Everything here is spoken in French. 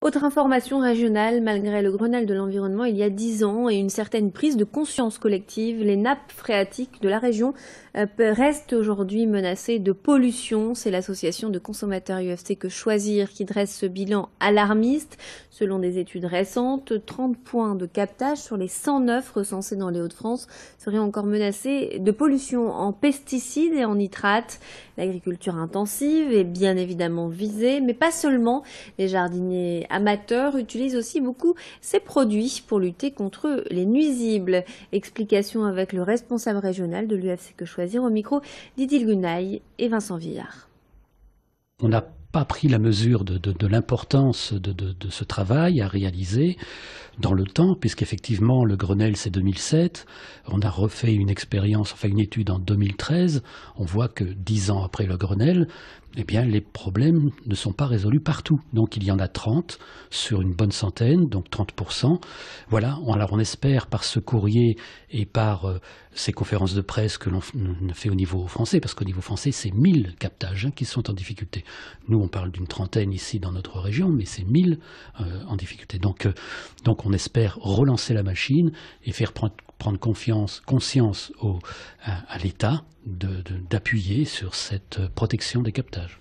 Autre information régionale, malgré le Grenelle de l'environnement il y a dix ans et une certaine prise de conscience collective, les nappes phréatiques de la région euh, restent aujourd'hui menacées de pollution. C'est l'association de consommateurs UFC Que Choisir qui dresse ce bilan alarmiste. Selon des études récentes, 30 points de captage sur les 109 recensés dans les Hauts-de-France seraient encore menacés de pollution en pesticides et en nitrates. L'agriculture intensive est bien évidemment visée, mais pas seulement. Les jardiniers amateurs utilisent aussi beaucoup ces produits pour lutter contre les nuisibles. Explication avec le responsable régional de l'UFC Que Choisir au micro Didier Gunaille et Vincent Villard. On n'a pas pris la mesure de, l'importance de, ce travail à réaliser dans le temps, puisqu'effectivement, le Grenelle, c'est 2007. On a refait une expérience, enfin une étude en 2013. On voit que dix ans après le Grenelle, eh bien, les problèmes ne sont pas résolus partout. Donc, il y en a 30 sur une bonne centaine, donc 30%. Voilà. Alors, on espère par ce courrier et par euh, ces conférences de presse que l'on fait au niveau français, parce qu'au niveau français, c'est 1000 captages hein, qui sont en difficulté. Nous, on parle d'une trentaine ici dans notre région, mais c'est 1000 euh, en difficulté. Donc, euh, donc on espère relancer la machine et faire prendre, confiance, conscience à, à l'État d'appuyer sur cette euh, protection des captages.